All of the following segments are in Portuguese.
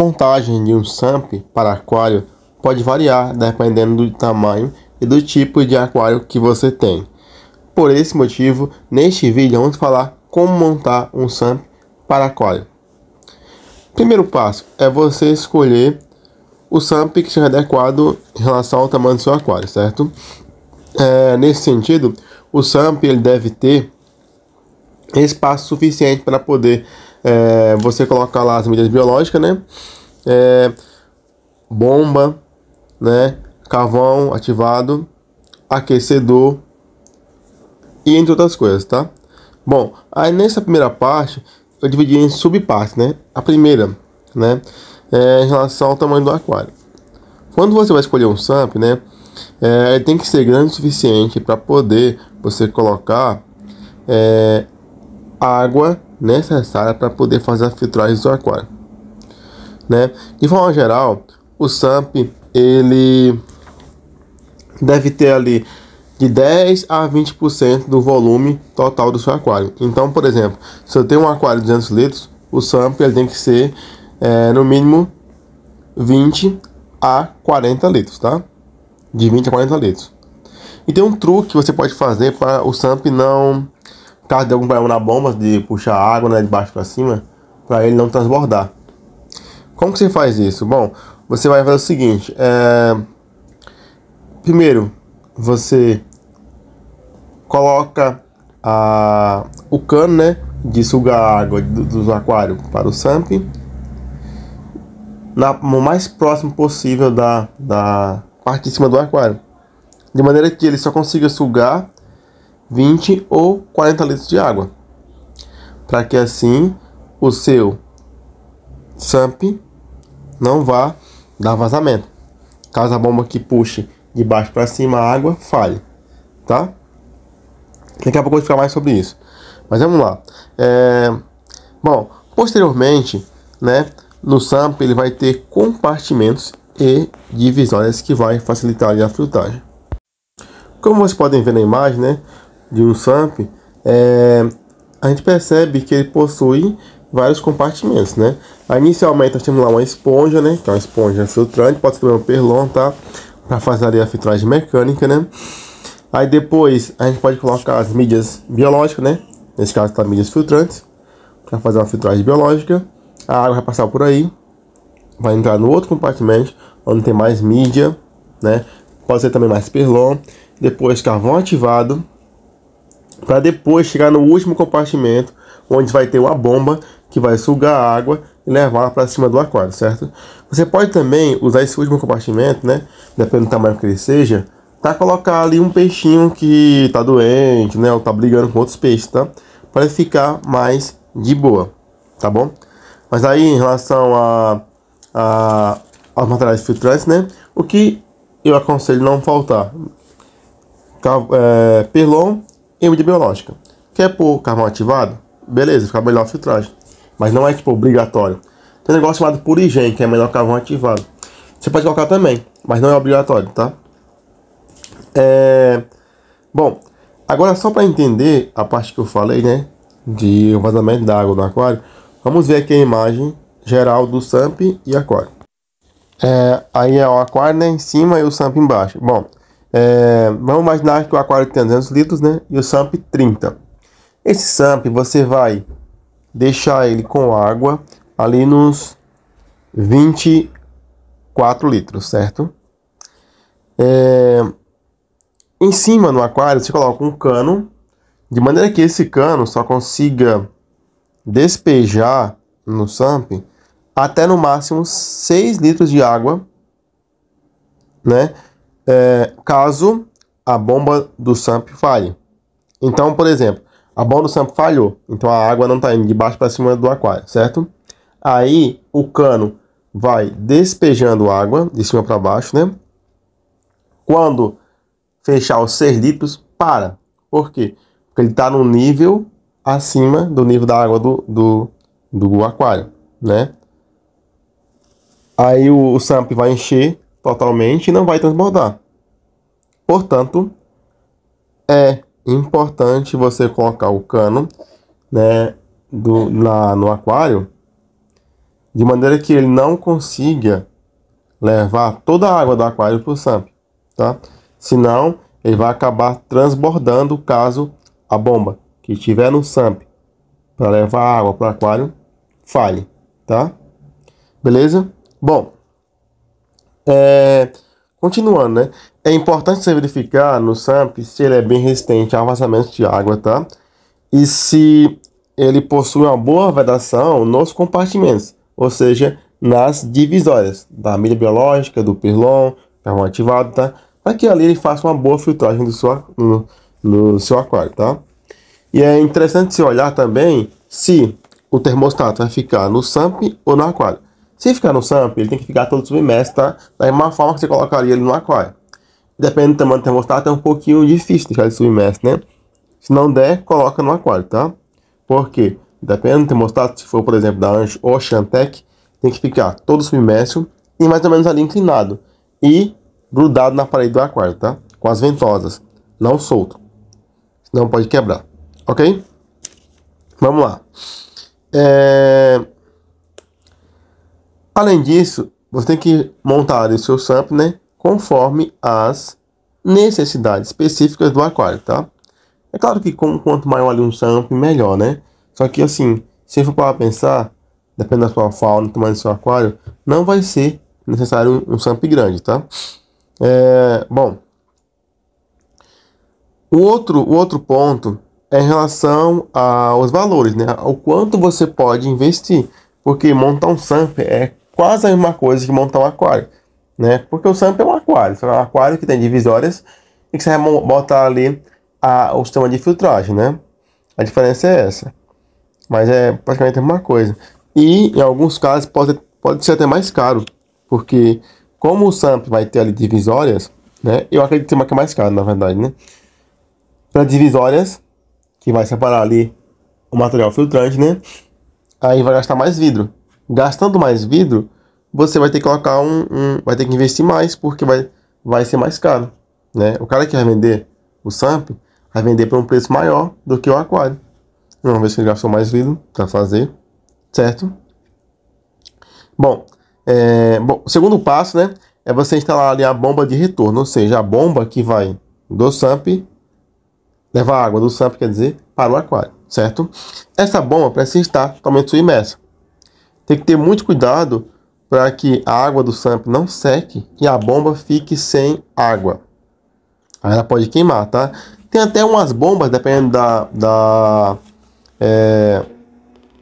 montagem de um SAMP para aquário pode variar dependendo do tamanho e do tipo de aquário que você tem. Por esse motivo, neste vídeo vamos falar como montar um SAMP para aquário. Primeiro passo é você escolher o SAMP que seja adequado em relação ao tamanho do seu aquário, certo? É, nesse sentido, o SAMP ele deve ter espaço suficiente para poder é, você coloca lá as medidas biológicas, né? É, bomba, né? Carvão ativado, aquecedor e entre outras coisas, tá? Bom, aí nessa primeira parte eu dividi em subpartes, né? A primeira, né? É, em relação ao tamanho do aquário. Quando você vai escolher um SAMP, né? É, ele tem que ser grande o suficiente para poder você colocar é, água necessária para poder fazer a filtragem do aquário. Né? De forma geral, o SAMP ele deve ter ali de 10 a 20% do volume total do seu aquário. Então, por exemplo, se eu tenho um aquário de 200 litros, o SAMP ele tem que ser é, no mínimo 20 a 40 litros, tá? De 20 a 40 litros. E tem um truque que você pode fazer para o SAMP não causa de algum problema na bomba, de puxar água né, de baixo para cima, para ele não transbordar. Como que você faz isso? Bom, você vai fazer o seguinte: é... primeiro, você coloca a... o cano né, de sugar água do, do aquário para o SAMP na, o mais próximo possível da, da parte de cima do aquário, de maneira que ele só consiga sugar 20 ou 40 litros de água, para que assim o seu SAMP não vá dar vazamento. Caso a bomba que puxe de baixo para cima a água falhe, tá? Daqui a pouco eu vou explicar mais sobre isso. Mas vamos lá. É... Bom, posteriormente, né, no SAMP ele vai ter compartimentos e divisórias que vai facilitar a filtragem. Como vocês podem ver na imagem, né, de um é, a gente percebe que ele possui vários compartimentos, né? inicialmente nós temos lá uma esponja, né? Que é uma esponja filtrante, pode ser também um perlon, tá? Para fazer ali a filtragem mecânica, né? Aí depois a gente pode colocar as mídias biológicas, né? Nesse caso tá mídias filtrantes, para fazer uma filtragem biológica. A água vai passar por aí, vai entrar no outro compartimento, onde tem mais mídia, né? Pode ser também mais perlon. Depois carvão ativado, para depois chegar no último compartimento, onde vai ter uma bomba que vai sugar a água e levar para cima do aquário, certo? Você pode também usar esse último compartimento, né? Dependendo do tamanho que ele seja, tá colocar ali um peixinho que tá doente, né, ou tá brigando com outros peixes, tá? Para ficar mais de boa, tá bom? Mas aí em relação a, a aos materiais filtrantes, né? O que eu aconselho não faltar? É, perlon em mídia biológica. Quer pôr carvão ativado? Beleza, fica melhor a filtragem. Mas não é tipo obrigatório. Tem um negócio chamado purigen que é melhor carvão ativado. Você pode colocar também, mas não é obrigatório, tá? É... Bom, agora só para entender a parte que eu falei, né? De vazamento d'água no aquário, vamos ver aqui a imagem geral do SAMP e aquário. É, aí é o aquário né, em cima e o SAMP embaixo. Bom, é, vamos imaginar que o aquário tem 200 litros, né? E o SAMP 30. Esse SAMP você vai deixar ele com água ali nos 24 litros, certo? É, em cima no aquário você coloca um cano, de maneira que esse cano só consiga despejar no SAMP até no máximo 6 litros de água, né? é, caso a bomba do SAMP falhe. Então, por exemplo, a bomba do SAMP falhou, então a água não está indo de baixo para cima do aquário, certo? Aí o cano vai despejando água de cima para baixo, né? Quando fechar os 6 litros, para. Por quê? Porque ele está no nível acima do nível da água do, do, do aquário, né? Aí o, o SAMP vai encher totalmente e não vai transbordar. Portanto, é importante você colocar o cano né, do, na, no aquário de maneira que ele não consiga levar toda a água do aquário para o SAMP, tá? Senão, ele vai acabar transbordando caso a bomba que estiver no SAMP para levar água para o aquário falhe, tá? Beleza? Bom, é, continuando, né? É importante você verificar no SAMP se ele é bem resistente ao vazamento de água, tá? E se ele possui uma boa vedação nos compartimentos, ou seja, nas divisórias da milha biológica, do pirlon, carvão ativado, tá? Para que ali ele faça uma boa filtragem do seu, no, no seu aquário, tá? E é interessante se olhar também se o termostato vai ficar no SAMP ou no aquário. Se ficar no SAMP, ele tem que ficar todo submerso, tá? Da mesma forma que você colocaria ele no aquário. Dependendo do tamanho do termostato, é um pouquinho difícil deixar ele submerso, né? Se não der, coloca no aquário, tá? Porque, dependendo do termostato, se for, por exemplo, da Anjo ou Shantec, tem que ficar todo submerso e mais ou menos ali inclinado. E grudado na parede do aquário, tá? Com as ventosas, não solto. Senão pode quebrar, ok? Vamos lá. É... Além disso, você tem que montar o seu né, conforme as necessidades específicas do aquário, tá? É claro que com, quanto maior ali um samp, melhor, né? Só que assim, se for para pensar, dependendo da sua fauna, do tamanho do seu aquário, não vai ser necessário um, um grande, tá? É, bom, o outro, o outro ponto é em relação aos valores, né? O quanto você pode investir, porque montar um samp é quase a mesma coisa que montar um aquário, né? Porque o SAMP é um aquário, é um aquário que tem divisórias e que você vai botar ali a, o sistema de filtragem, né? A diferença é essa. Mas é praticamente a mesma coisa. E em alguns casos pode, pode ser até mais caro, porque como o SAMP vai ter ali divisórias, né? Eu acredito que é mais caro, na verdade, né? Para divisórias, que vai separar ali o material filtrante, né? Aí vai gastar mais vidro gastando mais vidro, você vai ter que colocar um, um, vai ter que investir mais porque vai, vai ser mais caro, né? O cara que vai vender o SAMP vai vender por um preço maior do que o aquário. Uma vez que ele gastou mais vidro para fazer, certo? Bom, é, bom, o segundo passo, né, é você instalar ali a bomba de retorno, ou seja, a bomba que vai do SAMP levar água do SAMP, quer dizer, para o aquário, certo? Essa bomba precisa estar totalmente submersa. Tem que ter muito cuidado para que a água do SAMP não seque e a bomba fique sem água. Aí ela pode queimar, tá? Tem até umas bombas, dependendo da, da, é,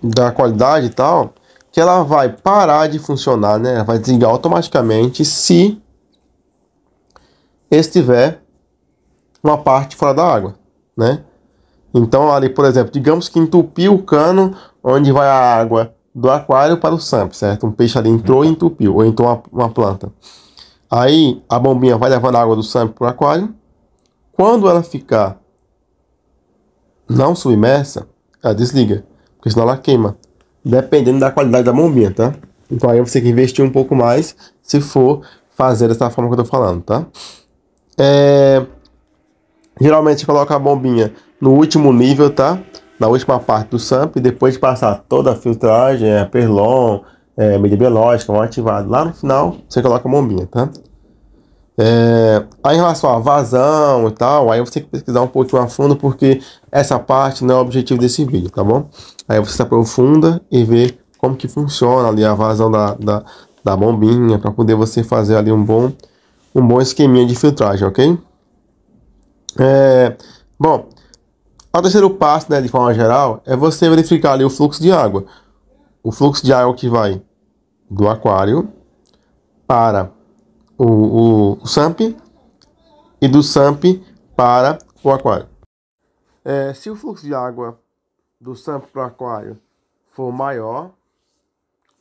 da qualidade e tal, que ela vai parar de funcionar, né? Ela vai desligar automaticamente se estiver uma parte fora da água, né? Então ali, por exemplo, digamos que entupiu o cano onde vai a água do aquário para o SAMP, certo? Um peixe ali entrou e entupiu, ou entrou uma, uma planta. Aí a bombinha vai levando a água do SAMP para o aquário. Quando ela ficar não submersa, ela desliga, porque senão ela queima. Dependendo da qualidade da bombinha, tá? Então aí você tem que investir um pouco mais se for fazer dessa forma que eu tô falando, tá? É... Geralmente coloca a bombinha no último nível, tá? na última parte do SAMP, depois de passar toda a filtragem, é, perlon, é, medida biológica, mal ativado, lá no final você coloca a bombinha, tá? É, aí em relação à vazão e tal, aí você tem que pesquisar um pouquinho a fundo, porque essa parte não é o objetivo desse vídeo, tá bom? Aí você se aprofunda e vê como que funciona ali a vazão da, da, da bombinha, para poder você fazer ali um bom, um bom esqueminha de filtragem, ok? É, bom, o terceiro passo, né, de forma geral, é você verificar ali o fluxo de água. O fluxo de água que vai do aquário para o, o, o SAMP e do SAMP para o aquário. É, se o fluxo de água do SAMP para o aquário for maior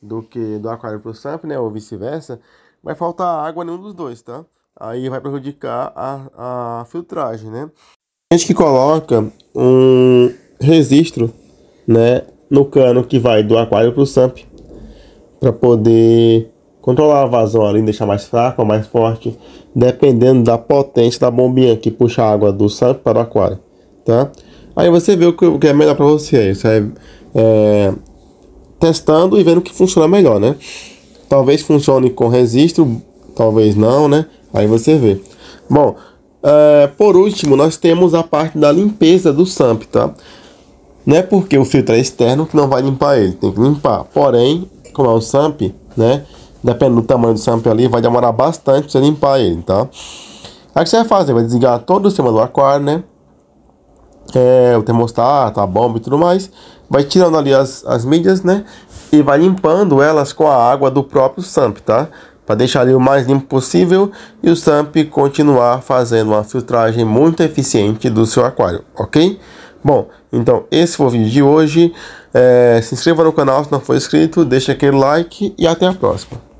do que do aquário para o SAMP, né, ou vice-versa, vai faltar água nenhum dos dois, tá? Aí vai prejudicar a, a filtragem, né? gente que coloca um registro, né, no cano que vai do aquário para o SAMP, para poder controlar a vazão ali, deixar mais fraca ou mais forte, dependendo da potência da bombinha que puxa a água do SAMP para o aquário, tá? Aí você vê o que é melhor para você, você é, é, é, testando e vendo o que funciona melhor, né? Talvez funcione com registro, talvez não, né? Aí você vê. Bom, é, por último, nós temos a parte da limpeza do SAMP, tá? Não é porque o filtro é externo que não vai limpar ele, tem que limpar. Porém, como é o SAMP, né? Dependendo do tamanho do SAMP ali, vai demorar bastante pra você limpar ele, tá? Aí o que você vai fazer? Vai desligar todo o sistema do aquário, né? É, o termostato, a bomba e tudo mais. Vai tirando ali as, as mídias, né? E vai limpando elas com a água do próprio SAMP, tá? para deixar ali o mais limpo possível e o SAMP continuar fazendo uma filtragem muito eficiente do seu aquário, ok? Bom, então esse foi o vídeo de hoje. É, se inscreva no canal se não for inscrito, deixa aquele like e até a próxima.